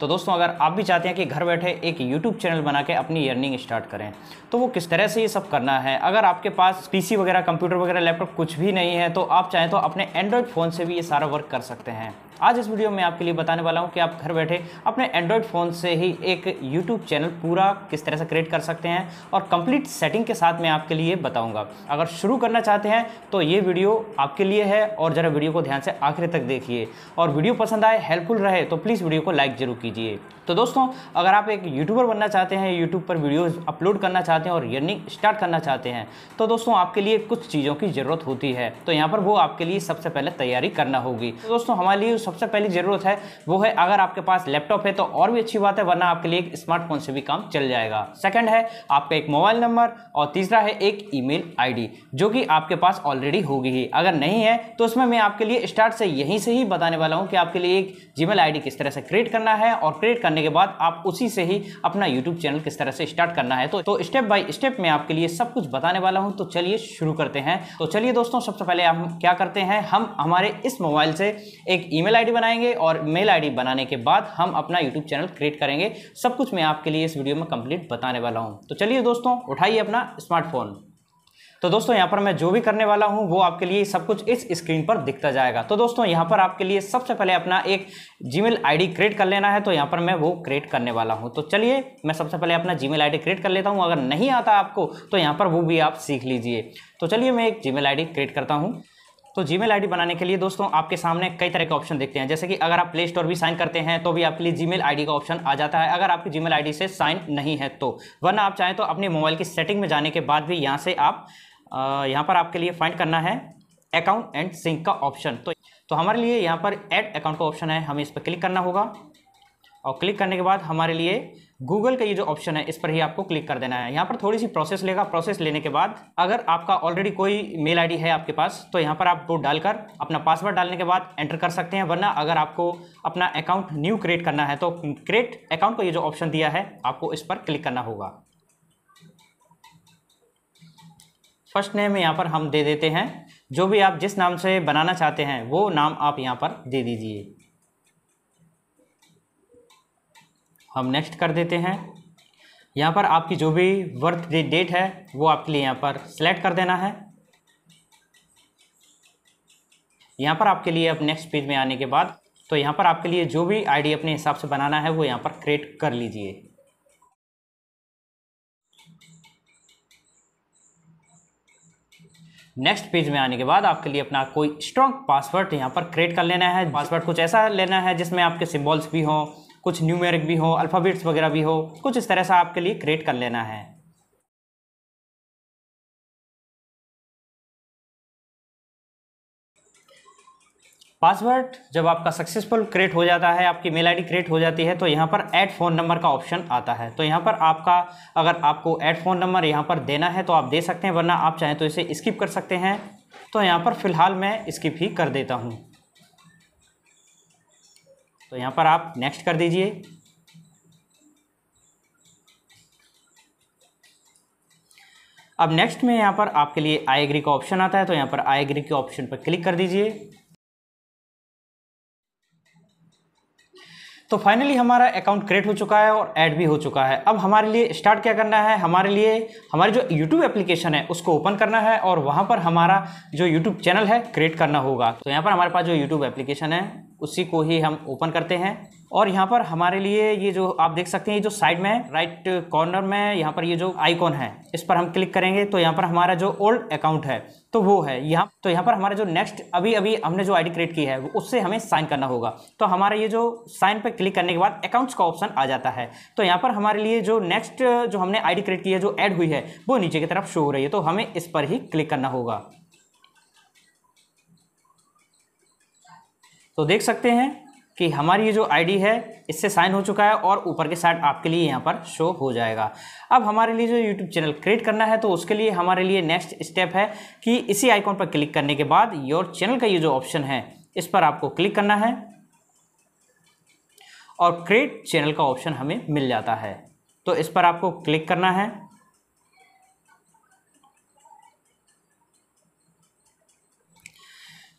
तो दोस्तों अगर आप भी चाहते हैं कि घर बैठे एक यूट्यूब चैनल बना के अपनी अर्निंग स्टार्ट करें तो वो किस तरह से ये सब करना है अगर आपके पास पीसी वगैरह कंप्यूटर वगैरह लैपटॉप कुछ भी नहीं है तो आप चाहें तो अपने एंड्रॉयड फ़ोन से भी ये सारा वर्क कर सकते हैं आज इस वीडियो में आपके लिए बताने वाला हूँ कि आप घर बैठे अपने एंड्रॉयड फ़ोन से ही एक यूट्यूब चैनल पूरा किस तरह से क्रिएट कर सकते हैं और कंप्लीट सेटिंग के साथ मैं आपके लिए बताऊँगा अगर शुरू करना चाहते हैं तो ये वीडियो आपके लिए है और ज़रा वीडियो को ध्यान से आखिर तक देखिए और वीडियो पसंद आए हेल्पफुल रहे तो प्लीज़ वीडियो को लाइक ज़रूर कीजिए तो दोस्तों अगर आप एक यूट्यूबर बनना चाहते हैं यूट्यूब पर वीडियोज़ अपलोड करना चाहते हैं और यर्निंग स्टार्ट करना चाहते हैं तो दोस्तों आपके लिए कुछ चीज़ों की ज़रूरत होती है तो यहाँ पर वो आपके लिए सबसे पहले तैयारी करना होगी तो दोस्तों हमारे लिए सबसे पहली ज़रूरत है वो है अगर आपके पास लैपटॉप है तो और भी अच्छी बात है वरना आपके लिए एक स्मार्टफोन से भी काम चल जाएगा सेकंड है आपका एक मोबाइल नंबर और तीसरा है एक ईमेल आईडी जो कि आपके पास ऑलरेडी होगी ही अगर नहीं है तो उसमें मैं आपके लिए स्टार्ट से यहीं से ही बताने वाला हूँ कि आपके लिए एक जी मेल किस तरह से क्रिएट करना है और क्रिएट करने के बाद आप उसी से ही अपना यूट्यूब चैनल किस तरह से स्टार्ट करना है तो, स्टेप बाई स्टेप मैं आपके लिए सब कुछ बताने वाला हूँ तो चलिए शुरू करते हैं तो चलिए दोस्तों सबसे पहले हम क्या करते हैं हम हमारे इस मोबाइल से एक ई मेल आईडी बनाएंगे और मेल आईडी बनाने के बाद हम अपना यूट्यूब चैनल क्रिएट करेंगे सब कुछ मैं आपके लिए इस वीडियो में कंप्लीट बताने वाला हूँ तो चलिए दोस्तों उठाइए अपना स्मार्टफोन तो दोस्तों यहाँ पर मैं जो भी करने वाला हूँ वो आपके लिए सब कुछ इस स्क्रीन पर दिखता जाएगा तो दोस्तों यहाँ पर आपके लिए सबसे पहले अपना एक जीमेल आईडी क्रिएट कर लेना है तो यहाँ पर मैं वो क्रिएट करने वाला हूँ तो चलिए मैं सबसे पहले अपना जीमेल आईडी क्रिएट कर लेता हूँ अगर नहीं आता आपको तो यहाँ पर वो भी आप सीख लीजिए तो चलिए मैं एक जी मेल क्रिएट करता हूँ तो जी मेल बनाने के लिए दोस्तों आपके सामने कई तरह के ऑप्शन देखते हैं जैसे कि अगर आप प्ले स्टोर भी साइन करते हैं तो भी आपके लिए जी मेल का ऑप्शन आ जाता है अगर आपकी जीमेल मेल से साइन नहीं है तो वरना आप चाहें तो अपने मोबाइल की सेटिंग में जाने के बाद भी यहाँ से आप यहाँ पर आपके लिए फाइंड करना है अकाउंट एंड सिंक का ऑप्शन तो तो हमारे लिए यहाँ पर ऐड अकाउंट का ऑप्शन है हमें इस पर क्लिक करना होगा और क्लिक करने के बाद हमारे लिए गूगल का ये जो ऑप्शन है इस पर ही आपको क्लिक कर देना है यहाँ पर थोड़ी सी प्रोसेस लेगा प्रोसेस लेने के बाद अगर आपका ऑलरेडी कोई मेल आईडी है आपके पास तो यहाँ पर आप वो डालकर अपना पासवर्ड डालने के बाद एंटर कर सकते हैं वरना अगर आपको अपना अकाउंट न्यू क्रिएट करना है तो क्रिएट अकाउंट को ये जो ऑप्शन दिया है आपको इस पर क्लिक करना होगा फर्स्ट नेम यहाँ पर हम दे देते हैं जो भी आप जिस नाम से बनाना चाहते हैं वो नाम आप यहाँ पर दे दीजिए हम नेक्स्ट कर देते हैं यहाँ पर आपकी जो भी वर्थ डेट है वो आपके लिए यहाँ पर सेलेक्ट कर देना है यहाँ पर आपके लिए अब नेक्स्ट पेज में आने के बाद तो यहाँ पर आपके लिए जो भी आईडी अपने हिसाब से बनाना है वो यहाँ पर क्रिएट कर लीजिए नेक्स्ट पेज में आने के बाद आपके लिए अपना कोई स्ट्रॉन्ग पासवर्ड यहाँ पर क्रिएट कर लेना है पासवर्ड कुछ ऐसा लेना है जिसमें आपके सिम्बॉल्स भी हों कुछ न्यूमेरिक भी हो अल्फ़ाबेट्स वगैरह भी हो कुछ इस तरह से आपके लिए क्रिएट कर लेना है पासवर्ड जब आपका सक्सेसफुल क्रिएट हो जाता है आपकी मेल आईडी क्रिएट हो जाती है तो यहाँ पर ऐड फ़ोन नंबर का ऑप्शन आता है तो यहाँ पर आपका अगर आपको ऐड फ़ोन नंबर यहाँ पर देना है तो आप दे सकते हैं वरना आप चाहें तो इसे स्किप कर सकते हैं तो यहाँ पर फ़िलहाल मैं स्किप ही कर देता हूँ तो यहाँ पर आप नेक्स्ट कर दीजिए अब नेक्स्ट में यहाँ पर आपके लिए आई एग्री का ऑप्शन आता है तो यहाँ पर आई एग्री के ऑप्शन पर क्लिक कर दीजिए तो फाइनली हमारा अकाउंट क्रिएट हो चुका है और ऐड भी हो चुका है अब हमारे लिए स्टार्ट क्या करना है हमारे लिए हमारी जो यूट्यूब एप्लीकेशन है उसको ओपन करना है और वहाँ पर हमारा जो यूट्यूब चैनल है क्रिएट करना होगा तो यहाँ पर हमारे पास जो यूट्यूब एप्लीकेशन है उसी को ही हम ओपन करते हैं और यहाँ पर हमारे लिए ये जो आप देख सकते हैं ये जो साइड में राइट कॉर्नर में यहाँ पर ये जो आइकॉन है इस पर हम क्लिक करेंगे तो यहाँ पर हमारा जो ओल्ड अकाउंट है तो वो है यहाँ तो यहाँ पर हमारा जो नेक्स्ट अभी अभी हमने जो आईडी क्रिएट की है उससे हमें साइन करना होगा तो हमारा ये जो साइन पर क्लिक करने के बाद अकाउंट्स का ऑप्शन आ जाता है तो यहाँ पर हमारे लिए जो नेक्स्ट जो हमने आईडी क्रिएट की है जो एड हुई है वो नीचे की तरफ शो हो रही है तो हमें इस पर ही क्लिक करना होगा तो देख सकते हैं कि हमारी ये जो आईडी है इससे साइन हो चुका है और ऊपर के साइड आपके लिए यहाँ पर शो हो जाएगा अब हमारे लिए जो यूट्यूब चैनल क्रिएट करना है तो उसके लिए हमारे लिए नेक्स्ट स्टेप है कि इसी आइकॉन पर क्लिक करने के बाद योर चैनल का ये जो ऑप्शन है इस पर आपको क्लिक करना है और क्रिएट चैनल का ऑप्शन हमें मिल जाता है तो इस पर आपको क्लिक करना है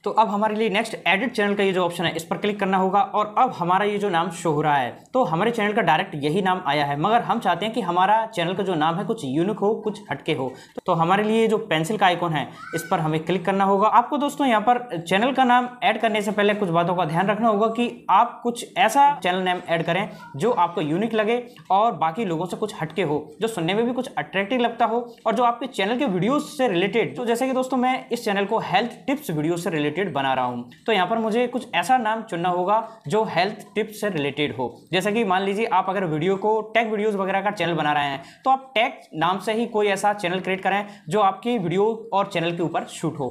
तो अब हमारे लिए नेक्स्ट एडिट चैनल का ये जो ऑप्शन है इस पर क्लिक करना होगा और अब हमारा ये जो नाम शो हो रहा है तो हमारे चैनल का डायरेक्ट यही नाम आया है मगर हम चाहते हैं कि हमारा चैनल का जो नाम है कुछ यूनिक हो कुछ हटके हो तो हमारे लिए जो पेंसिल का आइकॉन है इस पर हमें क्लिक करना होगा आपको दोस्तों यहाँ पर चैनल का नाम ऐड करने से पहले कुछ बातों का ध्यान रखना होगा कि आप कुछ ऐसा चैनल नेम ऐड करें जो आपको यूनिक लगे और बाकी लोगों से कुछ हटके हो जो सुनने में भी कुछ अट्रैक्टिव लगता हो और जो आपके चैनल के वीडियोज से रिलेटेड तो जैसे कि दोस्तों मैं इस चैनल को हेल्थ टिप्स वीडियो से रिलेटेड रिलेटेड बना रहा हूँ तो यहाँ पर मुझे कुछ ऐसा नाम चुनना होगा जो हेल्थ टिप्स से रिलेटेड हो जैसे कि मान लीजिए आप अगर वीडियो को टेक वीडियोज़ वगैरह का चैनल बना रहे हैं तो आप टेक नाम से ही कोई ऐसा चैनल क्रिएट करें जो आपकी वीडियो और चैनल के ऊपर शूट हो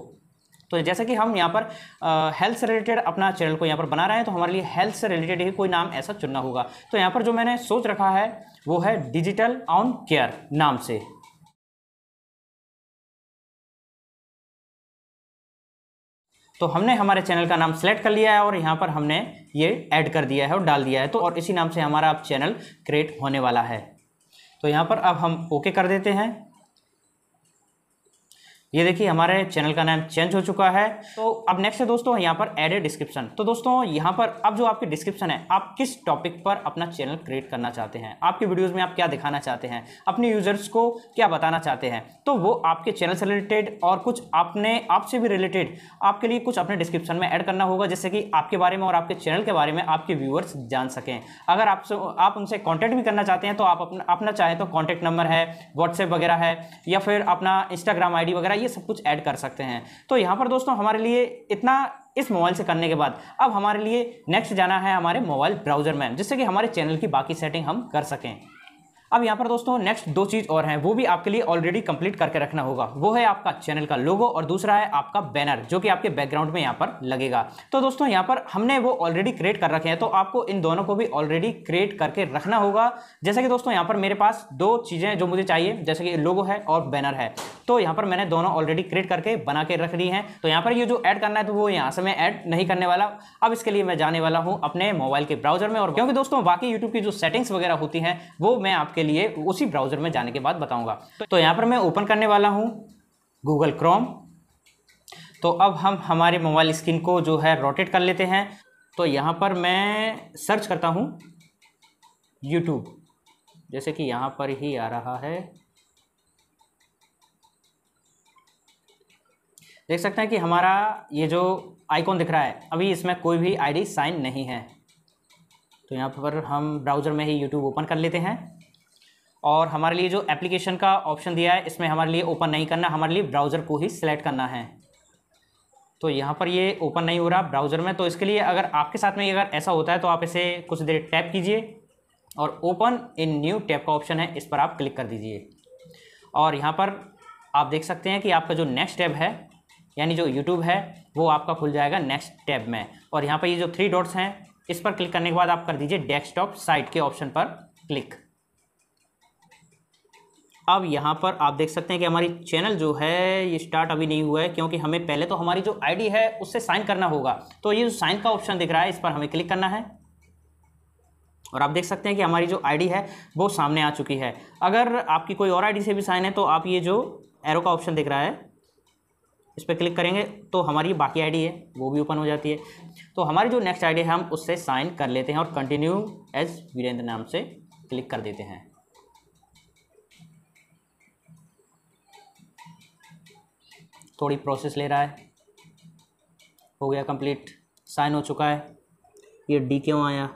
तो जैसे कि हम यहाँ पर हेल्थ से रिलेटेड अपना चैनल को यहाँ पर बना रहे हैं तो हमारे लिए हेल्थ से रिलेटेड ही कोई नाम ऐसा चुनना होगा तो यहाँ पर जो मैंने सोच रखा है वो है डिजिटल ऑन केयर नाम से तो हमने हमारे चैनल का नाम सेलेक्ट कर लिया है और यहाँ पर हमने ये ऐड कर दिया है और डाल दिया है तो और इसी नाम से हमारा अब चैनल क्रिएट होने वाला है तो यहाँ पर अब हम ओके कर देते हैं ये देखिए हमारे चैनल का नाम चेंज हो चुका है तो अब नेक्स्ट है दोस्तों यहाँ पर एड डिस्क्रिप्शन तो दोस्तों यहाँ पर अब जो आपकी डिस्क्रिप्शन है आप किस टॉपिक पर अपना चैनल क्रिएट करना चाहते हैं आपके वीडियोस में आप क्या दिखाना चाहते हैं अपने यूजर्स को क्या बताना चाहते हैं तो वो आपके चैनल से रिलेटेड और कुछ अपने आपसे भी रिलेटेड आपके लिए कुछ अपने डिस्क्रिप्शन में ऐड करना होगा जैसे कि आपके बारे में और आपके चैनल के बारे में आपके व्यूअर्स जान सकें अगर आप आप उनसे कॉन्टैक्ट भी करना चाहते हैं तो आप अपना अपना चाहें तो कॉन्टैक्ट नंबर है व्हाट्सएप वगैरह है या फिर अपना इंस्टाग्राम आई वगैरह ये सब कुछ ऐड कर सकते हैं तो यहाँ पर दोस्तों हमारे लिए इतना इस मोबाइल से करने के बाद अब हमारे लिए नेक्स्ट जाना है हमारे मोबाइल ब्राउजर में जिससे कि हमारे चैनल की बाकी सेटिंग हम कर सकें अब यहाँ पर दोस्तों नेक्स्ट दो चीज़ और हैं वो भी आपके लिए ऑलरेडी कंप्लीट करके रखना होगा वो है आपका चैनल का लोगो और दूसरा है आपका बैनर जो कि आपके बैकग्राउंड में यहाँ पर लगेगा तो दोस्तों यहाँ पर हमने वो ऑलरेडी क्रिएट कर रखे हैं तो आपको इन दोनों को भी ऑलरेडी क्रिएट करके रखना होगा जैसे कि दोस्तों यहाँ पर मेरे पास दो चीज़ें जो मुझे चाहिए जैसे कि लोगो है और बैनर है तो यहाँ पर मैंने दोनों ऑलरेडी क्रिएट करके बना के रख ली हैं तो यहाँ पर ये जो ऐड करना है तो वो यहाँ से मैं ऐड नहीं करने वाला अब इसके लिए मैं जाने वाला हूँ अपने मोबाइल के ब्राउजर में और क्योंकि दोस्तों बाकी यूट्यूब की जो सेटिंग्स वगैरह होती हैं वो मैं आपके लिए उसी ब्राउज़र में जाने के बाद बताऊंगा तो यहाँ पर मैं ओपन करने वाला हूँ गूगल क्रोम तो अब हम हमारे मोबाइल स्क्रीन को जो है रोटेट कर लेते हैं तो यहाँ पर मैं सर्च करता हूँ यूट्यूब जैसे कि यहाँ पर ही आ रहा है देख सकते हैं कि हमारा ये जो आइकॉन दिख रहा है अभी इसमें कोई भी आईडी साइन नहीं है तो यहाँ पर हम ब्राउज़र में ही यूट्यूब ओपन कर लेते हैं और हमारे लिए जो एप्लीकेशन का ऑप्शन दिया है इसमें हमारे लिए ओपन नहीं करना हमारे लिए ब्राउज़र को ही सिलेक्ट करना है तो यहाँ पर ये ओपन नहीं हो रहा ब्राउज़र में तो इसके लिए अगर आपके साथ में अगर ऐसा होता है तो आप इसे कुछ देर टैप कीजिए और ओपन इन न्यू टैप का ऑप्शन है इस पर आप क्लिक कर दीजिए और यहाँ पर आप देख सकते हैं कि आपका जो नेक्स्ट टैब है यानी जो यूट्यूब है वो आपका खुल जाएगा नेक्स्ट टैब में और यहाँ पर ये जो थ्री डॉट्स हैं इस पर क्लिक करने के बाद आप कर दीजिए डेस्कटॉप साइट के ऑप्शन पर क्लिक अब यहाँ पर आप देख सकते हैं कि हमारी चैनल जो है ये स्टार्ट अभी नहीं हुआ है क्योंकि हमें पहले तो हमारी जो आईडी है उससे साइन करना होगा तो ये जो साइन का ऑप्शन दिख रहा है इस पर हमें क्लिक करना है और आप देख सकते हैं कि हमारी जो आईडी है वो सामने आ चुकी है अगर आपकी कोई और आईडी से भी साइन है तो आप ये जो एरो का ऑप्शन दिख रहा है इस पर क्लिक करेंगे तो हमारी बाकी आईडी है वो भी ओपन हो जाती है तो हमारी जो नेक्स्ट आईडी है हम उससे साइन कर लेते हैं और कंटिन्यू एज वीरेंद्र नाम से क्लिक कर देते हैं थोड़ी प्रोसेस ले रहा है हो गया कंप्लीट साइन हो चुका है ये डी क्यों आया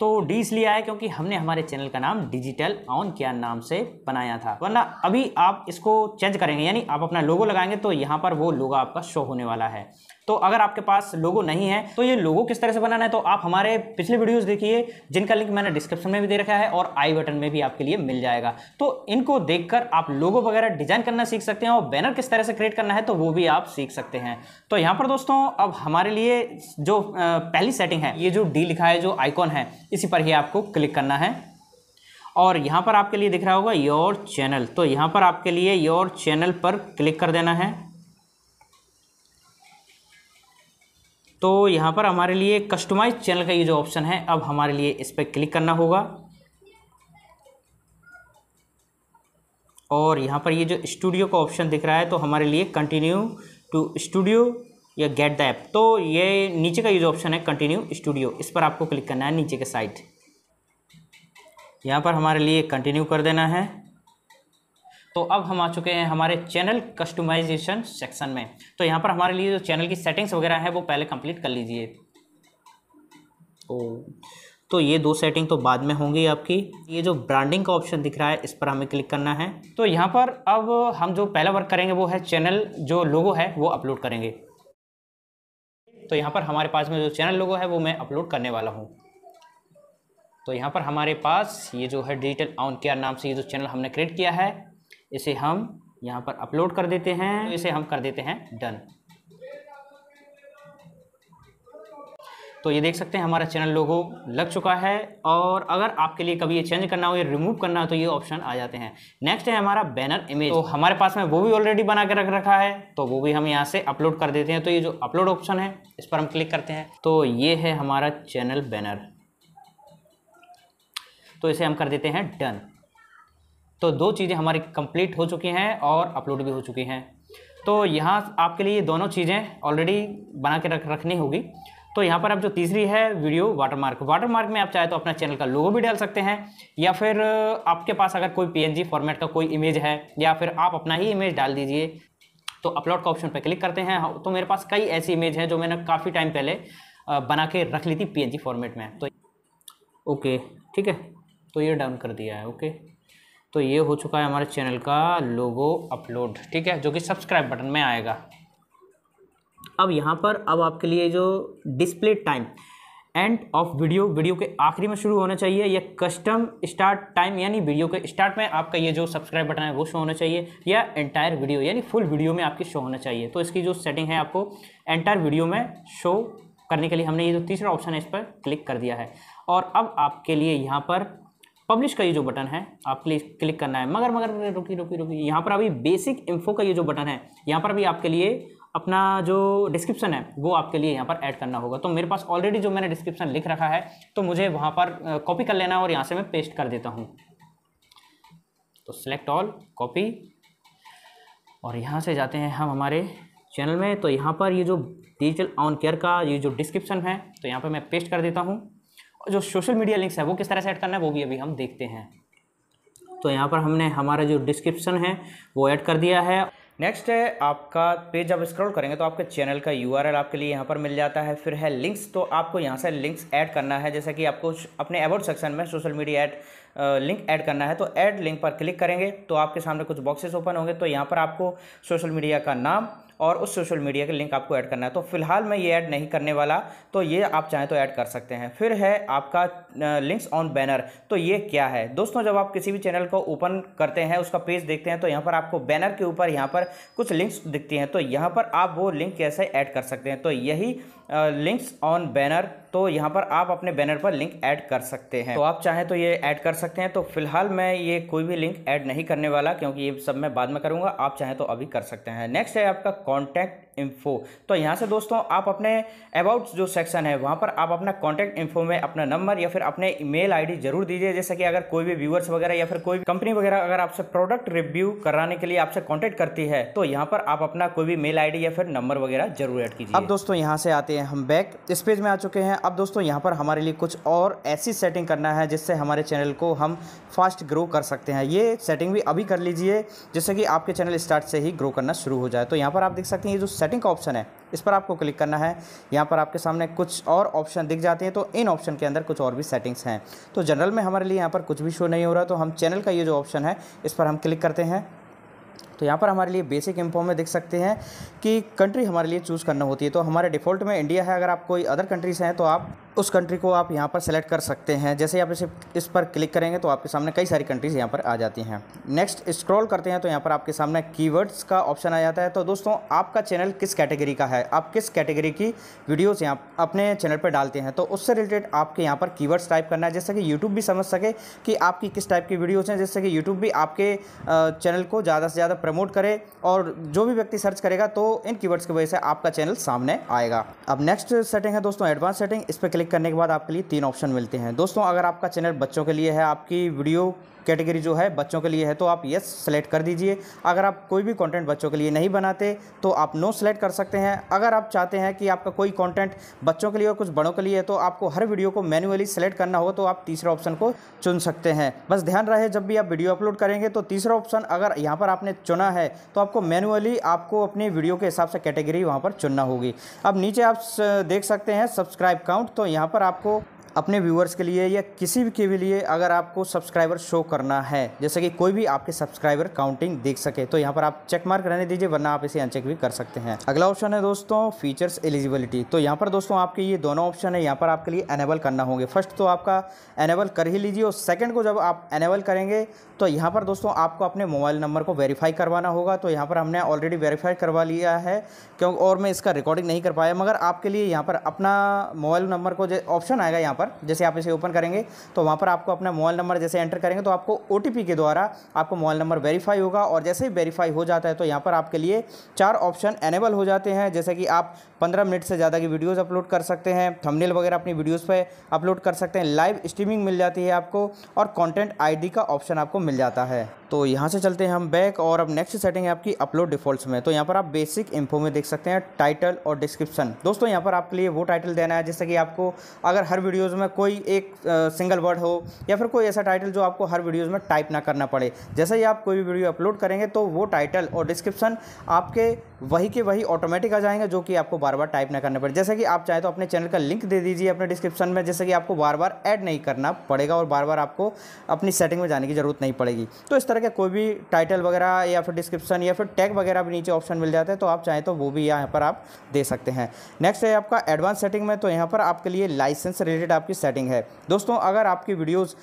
तो डी इसलिए आया क्योंकि हमने हमारे चैनल का नाम डिजिटल ऑन क्या नाम से बनाया था वरना अभी आप इसको चेंज करेंगे यानी आप अपना लोगो लगाएंगे तो यहाँ पर वो लोगो आपका शो होने वाला है तो अगर आपके पास लोगो नहीं है तो ये लोगो किस तरह से बनाना है तो आप हमारे पिछले वीडियोस देखिए जिनका लिंक मैंने डिस्क्रिप्शन में भी दे रखा है और आई बटन में भी आपके लिए मिल जाएगा तो इनको देखकर आप लोगो वगैरह डिजाइन करना सीख सकते हैं और बैनर किस तरह से क्रिएट करना है तो वो भी आप सीख सकते हैं तो यहाँ पर दोस्तों अब हमारे लिए जो पहली सेटिंग है ये जो डी लिखा है जो आइकॉन है इसी पर ही आपको क्लिक करना है और यहाँ पर आपके लिए दिख रहा होगा योर चैनल तो यहाँ पर आपके लिए योर चैनल पर क्लिक कर देना है तो यहाँ पर हमारे लिए कस्टमाइज चैनल का ये जो ऑप्शन है अब हमारे लिए इस पर क्लिक करना होगा और यहाँ पर ये जो स्टूडियो का ऑप्शन दिख रहा है तो हमारे लिए कंटिन्यू टू स्टूडियो या गेट द ऐप तो ये नीचे का ये जो ऑप्शन है कंटिन्यू स्टूडियो इस पर आपको क्लिक करना है नीचे के साइड यहाँ पर हमारे लिए कंटिन्यू कर देना है तो अब हम आ चुके हैं हमारे चैनल कस्टमाइजेशन सेक्शन में तो यहाँ पर हमारे लिए जो चैनल की सेटिंग्स वगैरह है वो पहले कंप्लीट कर लीजिए तो तो ये दो सेटिंग तो बाद में होंगी आपकी ये जो ब्रांडिंग का ऑप्शन दिख रहा है इस पर हमें क्लिक करना है तो यहाँ पर अब हम जो पहला वर्क करेंगे वो है चैनल जो लोगो है वो अपलोड करेंगे तो यहाँ पर हमारे पास में जो चैनल लोगो है वो मैं अपलोड करने वाला हूँ तो यहाँ पर हमारे पास ये जो है डिजिटल ऑन केयर नाम से ये जो चैनल हमने क्रिएट किया है इसे हम यहाँ पर अपलोड कर देते हैं तो इसे हम कर देते हैं डन तो ये देख सकते हैं हमारा चैनल लोगो लग चुका है और अगर आपके लिए कभी ये चेंज करना हो या रिमूव करना हो तो ये ऑप्शन आ जाते हैं नेक्स्ट है हमारा बैनर इमेज तो हमारे पास में वो भी ऑलरेडी बना के रख रखा है तो वो भी हम यहाँ से अपलोड कर देते हैं तो ये जो अपलोड ऑप्शन है इस पर हम क्लिक करते हैं तो ये है हमारा चैनल बैनर तो इसे हम कर देते हैं डन तो दो चीज़ें हमारी कंप्लीट हो चुकी हैं और अपलोड भी हो चुकी हैं तो यहाँ आपके लिए दोनों चीज़ें ऑलरेडी बना के रख रखनी होगी तो यहाँ पर आप जो तीसरी है वीडियो वाटरमार्क वाटरमार्क में आप चाहे तो अपना चैनल का लोगो भी डाल सकते हैं या फिर आपके पास अगर कोई पीएनजी फॉर्मेट का कोई इमेज है या फिर आप अपना ही इमेज डाल दीजिए तो अपलोड का ऑप्शन पर क्लिक करते हैं हाँ, तो मेरे पास कई ऐसी इमेज हैं जो मैंने काफ़ी टाइम पहले बना के रख ली थी पी फॉर्मेट में तो ओके ठीक है तो ये डाउन कर दिया है ओके तो ये हो चुका है हमारे चैनल का लोगो अपलोड ठीक है जो कि सब्सक्राइब बटन में आएगा अब यहाँ पर अब आपके लिए जो display time end of video video के आखिरी में शुरू होना चाहिए या कस्टम स्टार्ट टाइम यानी वीडियो के स्टार्ट में आपका ये जो सब्सक्राइब बटन है वो शो होना चाहिए या एंटायर वीडियो यानी फुल वीडियो में आपकी शो होना चाहिए तो इसकी जो सेटिंग है आपको एंटायर वीडियो में शो करने के लिए हमने ये जो तीसरा ऑप्शन है इस पर क्लिक कर दिया है और अब आपके लिए यहाँ पर पब्लिश का ये जो बटन है आप क्लिक क्लिक करना है मगर मगर रुकी रुकी रुकी यहाँ पर अभी बेसिक इन्फो का ये जो बटन है यहाँ पर अभी आपके लिए अपना जो डिस्क्रिप्शन है वो आपके लिए यहाँ पर ऐड करना होगा तो मेरे पास ऑलरेडी जो मैंने डिस्क्रिप्शन लिख रखा है तो मुझे वहाँ पर कॉपी कर लेना है और यहाँ से मैं पेस्ट कर देता हूँ तो सेलेक्ट ऑल कॉपी और यहाँ से जाते हैं हम हमारे चैनल में तो यहाँ पर ये जो डिजिटल ऑन केयर का ये जो डिस्क्रिप्शन है तो यहाँ पर मैं पेस्ट कर देता हूँ जो सोशल मीडिया लिंक्स है वो किस तरह से ऐड करना है वो भी अभी हम देखते हैं तो यहाँ पर हमने हमारा जो डिस्क्रिप्शन है वो ऐड कर दिया है नेक्स्ट है आपका पेज जब स्क्रॉल करेंगे तो आपके चैनल का यू आपके लिए यहाँ पर मिल जाता है फिर है लिंक्स तो आपको यहाँ से लिंक्स ऐड करना है जैसे कि आपको अपने अबाउट सेक्शन में social media add link add करना है तो ऐड लिंक पर क्लिक करेंगे तो आपके सामने कुछ बॉक्सेस ओपन होंगे तो यहाँ पर आपको सोशल मीडिया का नाम और उस सोशल मीडिया के लिंक आपको ऐड करना है तो फिलहाल मैं ये ऐड नहीं करने वाला तो ये आप चाहें तो ऐड कर सकते हैं फिर है आपका लिंक्स ऑन बैनर तो ये क्या है दोस्तों जब आप किसी भी चैनल को ओपन करते हैं उसका पेज देखते हैं तो यहाँ पर आपको बैनर के ऊपर यहाँ पर कुछ लिंक्स दिखती हैं तो यहाँ पर आप वो लिंक कैसे ऐड कर सकते हैं तो यही लिंक्स ऑन बैनर तो यहाँ पर आप अपने बैनर पर लिंक ऐड कर सकते हैं तो आप चाहें तो ये ऐड कर सकते हैं तो फिलहाल मैं ये कोई भी लिंक ऐड नहीं करने वाला क्योंकि ये सब मैं बाद में करूँगा आप चाहें तो अभी कर सकते हैं नेक्स्ट है आपका कॉन्टैक्ट इन्फो तो यहाँ से दोस्तों आप अपने अबाउट जो सेक्शन है वहाँ पर आप अपना कॉन्टैक्ट इन्फो में अपना नंबर या फिर अपने ईमेल आईडी जरूर दीजिए जैसे कि अगर कोई भी व्यूअर्स वगैरह या फिर कोई भी कंपनी वगैरह अगर आपसे प्रोडक्ट रिव्यू कराने के लिए आपसे कॉन्टैक्ट करती है तो यहाँ पर आप अपना कोई भी मेल आई या फिर नंबर वगैरह जरूर ऐड कीजिए अब दोस्तों यहाँ से आते हैं लिए हम बैक इस पेज में आ चुके हैं अब दोस्तों यहाँ पर हमारे लिए कुछ और ऐसी सेटिंग करना है जिससे हमारे चैनल को हम फास्ट ग्रो कर सकते हैं ये सेटिंग भी अभी कर लीजिए जिससे कि आपके चैनल स्टार्ट से ही ग्रो करना शुरू हो जाए तो यहाँ पर आप देख सकते हैं ये जो सेटिंग का ऑप्शन है इस पर आपको क्लिक करना है यहाँ पर आपके सामने कुछ और ऑप्शन दिख जाते हैं तो इन ऑप्शन के अंदर कुछ और भी सेटिंग्स हैं तो जनरल में हमारे लिए यहाँ पर कुछ भी शो नहीं हो रहा तो हम चैनल का ये जो ऑप्शन है इस पर हम क्लिक करते हैं तो यहाँ पर हमारे लिए बेसिक इन्फॉर्म में देख सकते हैं कि कंट्री हमारे लिए चूज़ करना होती है तो हमारे डिफ़ॉल्ट में इंडिया है अगर आप कोई अदर कंट्रीज़ हैं तो आप उस कंट्री को आप यहाँ पर सेलेक्ट कर सकते हैं जैसे आप इसे इस पर क्लिक करेंगे तो आपके सामने कई सारी कंट्रीज़ यहाँ पर आ जाती हैं नेक्स्ट स्क्रॉल करते हैं तो यहाँ पर आपके सामने कीवर्ड्स का ऑप्शन आ जाता है तो दोस्तों आपका चैनल किस कैटेगरी का है आप किस कैटेगरी की वीडियोज़ यहाँ अपने चैनल पर डालते हैं तो उससे रिलेटेड आपके यहाँ पर कीवर्ड्स टाइप करना है जैसे कि यूट्यूब भी समझ सके कि आपकी किस टाइप की वीडियोज़ हैं जैसे कि यूट्यूब भी आपके चैनल को ज़्यादा से ज़्यादा प्रमोट करें और जो भी व्यक्ति सर्च करेगा तो इन कीवर्ड्स की वजह से आपका चैनल सामने आएगा अब नेक्स्ट सेटिंग है दोस्तों एडवांस सेटिंग इस पर क्लिक करने के बाद आपके लिए तीन ऑप्शन मिलते हैं दोस्तों अगर आपका चैनल बच्चों के लिए है आपकी वीडियो कैटेगरी जो है बच्चों के लिए है तो आप यस सेलेक्ट कर दीजिए अगर आप कोई भी कंटेंट बच्चों के लिए नहीं बनाते तो आप नो सेलेक्ट कर सकते हैं अगर आप चाहते हैं कि आपका कोई कंटेंट बच्चों के लिए और कुछ बड़ों के लिए है तो आपको हर वीडियो को मैनुअली सेलेक्ट करना हो तो आप तीसरे ऑप्शन को चुन सकते हैं बस ध्यान रहे जब भी आप वीडियो अपलोड करेंगे तो तीसरा ऑप्शन अगर यहाँ पर आपने चुन चुना है तो आपको मैनुअली आपको अपने वीडियो के हिसाब से कैटेगरी वहाँ पर चुनना होगी अब नीचे आप देख सकते हैं सब्सक्राइब काउंट तो यहाँ पर आपको अपने व्यूअर्स के लिए या किसी भी के भी लिए अगर आपको सब्सक्राइबर शो करना है जैसे कि कोई भी आपके सब्सक्राइबर काउंटिंग देख सके तो यहाँ पर आप चेक मार्क रहने दीजिए वरना आप इसे अनचेक भी कर सकते हैं अगला ऑप्शन है दोस्तों फीचर्स एलिजिबिलिटी तो यहाँ पर दोस्तों आपके ये दोनों ऑप्शन है यहाँ पर आपके लिए एनेबल करना होंगे फर्स्ट तो आपका एनेबल कर ही लीजिए और सेकेंड को जब आप एनेबल करेंगे तो यहाँ पर दोस्तों आपको अपने मोबाइल नंबर को वेरीफाई करवाना होगा तो यहाँ पर हमने ऑलरेडी वेरीफाई करवा लिया है क्योंकि और मैं इसका रिकॉर्डिंग नहीं कर पाया मगर आपके लिए यहाँ पर अपना मोबाइल नंबर को जो ऑप्शन आएगा यहाँ पर पर जैसे आप इसे ओपन करेंगे तो वहाँ पर आपको अपना मोबाइल नंबर जैसे एंटर करेंगे तो आपको ओ के द्वारा आपको मोबाइल नंबर वेरीफाई होगा और जैसे ही वेरीफाई हो जाता है तो यहाँ पर आपके लिए चार ऑप्शन एनेबल हो जाते हैं जैसे कि आप पंद्रह मिनट से ज़्यादा की वीडियोज़ अपलोड कर सकते हैं थमनेल वगैरह अपनी वीडियोज़ पर अपलोड कर सकते हैं लाइव स्ट्रीमिंग मिल जाती है आपको और कॉन्टेंट आई का ऑप्शन आपको मिल जाता है तो यहाँ से चलते हैं हम बैक और अब नेक्स्ट सेटिंग है आपकी अपलोड डिफॉल्ट्स में तो यहाँ पर आप बेसिक इन्फो में देख सकते हैं टाइटल और डिस्क्रिप्शन दोस्तों यहाँ पर आपके लिए वो टाइटल देना है जैसे कि आपको अगर हर वीडियो वीडियोज़ में कोई एक सिंगल वर्ड हो या फिर कोई ऐसा टाइटल जो आपको हर वीडियोज़ में टाइप ना करना पड़े जैसे ही आप कोई भी वीडियो अपलोड करेंगे तो वो टाइटल और डिस्क्रिप्शन आपके वही के वही ऑटोमेटिक आ जाएंगे जो कि आपको बार बार टाइप ना करना पड़े जैसे कि आप चाहे तो अपने चैनल का लिंक दे दीजिए अपने डिस्क्रिप्शन में जैसे कि आपको बार बार ऐड नहीं करना पड़ेगा और बार बार आपको अपनी सेटिंग में जाने की ज़रूरत नहीं पड़ेगी तो इस तरह के कोई भी टाइटल वगैरह या फिर डिस्क्रिप्शन या फिर टैग वगैरह भी नीचे ऑप्शन मिल जाते हैं तो आप चाहें तो वो भी यहाँ पर आप दे सकते हैं नेक्स्ट है आपका एडवांस सेटिंग में तो यहाँ पर आपके लिए लाइसेंस रिलेटेड आपकी सेटिंग है दोस्तों अगर आपकी वीडियोस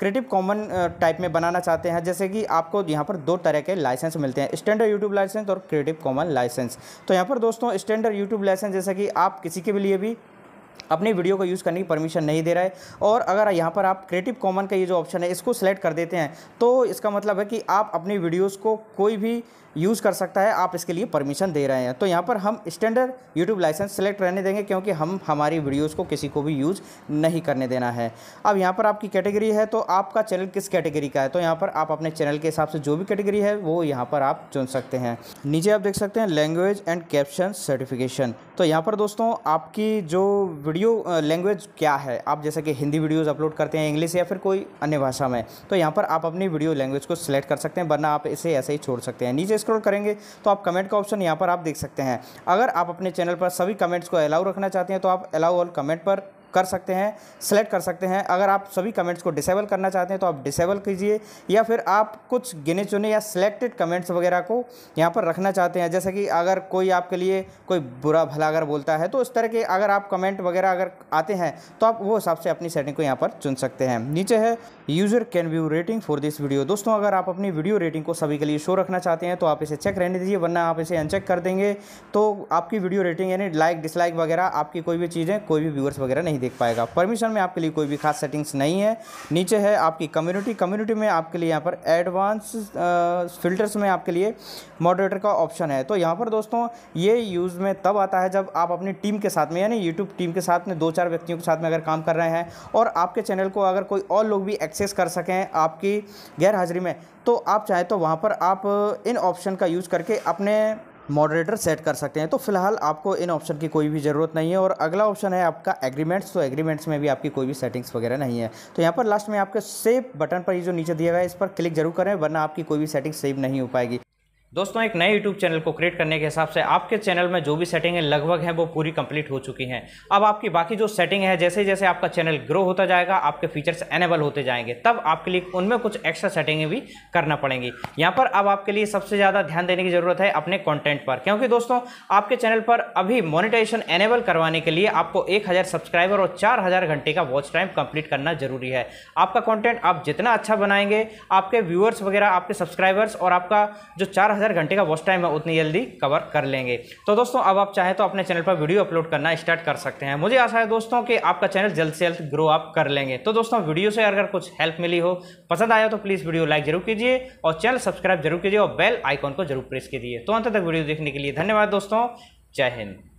क्रिएटिव कॉमन टाइप में बनाना चाहते हैं जैसे कि आपको यहाँ पर दो तरह के लाइसेंस मिलते हैं स्टैंडर्ड यूट्यूब लाइसेंस और क्रिएटिव कॉमन लाइसेंस तो यहाँ पर दोस्तों स्टैंडर्ड यूट्यूब लाइसेंस जैसे कि आप किसी के लिए भी अपने वीडियो को यूज़ करने की परमिशन नहीं दे रहा है और अगर यहाँ पर आप क्रिएटिव कॉमन का ये जो ऑप्शन है इसको सेलेक्ट कर देते हैं तो इसका मतलब है कि आप अपनी वीडियोस को कोई भी यूज़ कर सकता है आप इसके लिए परमिशन दे रहे हैं तो यहाँ पर हम स्टैंडर्ड यूट्यूब लाइसेंस सेलेक्ट रहने देंगे क्योंकि हम हमारी वीडियोज़ को किसी को भी यूज़ नहीं करने देना है अब यहाँ पर आपकी कैटेगरी है तो आपका चैनल किस कैटेगरी का है तो यहाँ पर आप अपने चैनल के हिसाब से जो भी कैटेगरी है वो यहाँ पर आप चुन सकते हैं नीचे आप देख सकते हैं लैंग्वेज एंड कैप्शन सर्टिफिकेशन तो यहाँ पर दोस्तों आपकी जो वीडियो लैंग्वेज क्या है आप जैसे कि हिंदी वीडियोज़ अपलोड करते हैं इंग्लिश या फिर कोई अन्य भाषा में तो यहाँ पर आप अपनी वीडियो लैंग्वेज को सिलेक्ट कर सकते हैं वरना आप इसे ऐसे ही छोड़ सकते हैं नीचे स्क्रॉल करेंगे तो आप कमेंट का ऑप्शन यहाँ पर आप देख सकते हैं अगर आप अपने चैनल पर सभी कमेंट्स को अलाउ रखना चाहते हैं तो आप अलाउ ऑल कमेंट पर कर सकते हैं सेलेक्ट कर सकते हैं अगर आप सभी कमेंट्स को डिसेबल करना चाहते हैं तो आप डिसेबल कीजिए या फिर आप कुछ गिने चुने या सिलेक्टेड कमेंट्स वगैरह को यहाँ पर रखना चाहते हैं जैसे कि अगर कोई आपके लिए कोई बुरा भला अगर बोलता है तो इस तरह के अगर आप कमेंट वगैरह अगर आते हैं तो आप वो हिसाब से अपनी सेटिंग को यहाँ पर चुन सकते हैं नीचे है user can view rating for this video दोस्तों अगर आप अपनी वीडियो रेटिंग को सभी के लिए शो रखना चाहते हैं तो आप इसे चेक रहने दीजिए वरना आप इसे अनचेक कर देंगे तो आपकी वीडियो रेटिंग यानी लाइक डिसलाइक वगैरह आपकी कोई भी चीज़ें कोई भी व्यूअर्स वगैरह नहीं देख पाएगा परमिशन में आपके लिए कोई भी खास सेटिंग्स नहीं है नीचे है आपकी कम्युनिटी कम्युनिटी में आपके लिए यहाँ पर एडवांस फिल्टर्स में आपके लिए मॉडरेटर का ऑप्शन है तो यहाँ पर दोस्तों ये यूज़ में तब आता है जब आप अपनी टीम के साथ में यानी यूट्यूब टीम के साथ में दो चार व्यक्तियों के साथ में अगर काम कर रहे हैं और आपके चैनल को अगर कोई और लोग भी एक्सेस कर सकें आपकी गैर हाजिरी में तो आप चाहें तो वहाँ पर आप इन ऑप्शन का यूज़ करके अपने मॉडरेटर सेट कर सकते हैं तो फिलहाल आपको इन ऑप्शन की कोई भी ज़रूरत नहीं है और अगला ऑप्शन है आपका एग्रीमेंट्स तो एग्रीमेंट्स में भी आपकी कोई भी सेटिंग्स वगैरह नहीं है तो यहाँ पर लास्ट में आपके सेव बटन पर ये जो नीचे दिया गया है इस पर क्लिक जरूर करें वरना आपकी कोई भी सेटिंग सेव नहीं हो पाएगी दोस्तों एक नए YouTube चैनल को क्रिएट करने के हिसाब से आपके चैनल में जो भी सेटिंग है लगभग है वो पूरी कंप्लीट हो चुकी हैं अब आपकी बाकी जो सेटिंग है जैसे जैसे आपका चैनल ग्रो होता जाएगा आपके फीचर्स एनेबल होते जाएंगे तब आपके लिए उनमें कुछ एक्स्ट्रा सेटिंगें भी करना पड़ेंगी यहाँ पर अब आपके लिए सबसे ज़्यादा ध्यान देने की ज़रूरत है अपने कॉन्टेंट पर क्योंकि दोस्तों आपके चैनल पर अभी मोनिटाइजेशन एनेबल करवाने के लिए आपको एक सब्सक्राइबर और चार घंटे का वॉच टाइम कंप्लीट करना जरूरी है आपका कॉन्टेंट आप जितना अच्छा बनाएंगे आपके व्यूअर्स वगैरह आपके सब्सक्राइबर्स और आपका जो चार हज़ार घंटे का वॉच टाइम है उतनी जल्दी कवर कर लेंगे तो दोस्तों अब आप चाहें तो अपने चैनल पर वीडियो अपलोड करना स्टार्ट कर सकते हैं मुझे आशा है दोस्तों कि आपका चैनल जल्द से जल्द ग्रो अप कर लेंगे तो दोस्तों वीडियो से अगर कुछ हेल्प मिली हो पसंद आया तो प्लीज़ वीडियो लाइक जरूर कीजिए और चैनल सब्सक्राइब जरूर कीजिए और बेल आइकॉन को जरूर प्रेस कीजिए तो अंत तक वीडियो देखने के लिए धन्यवाद दोस्तों जय हिंद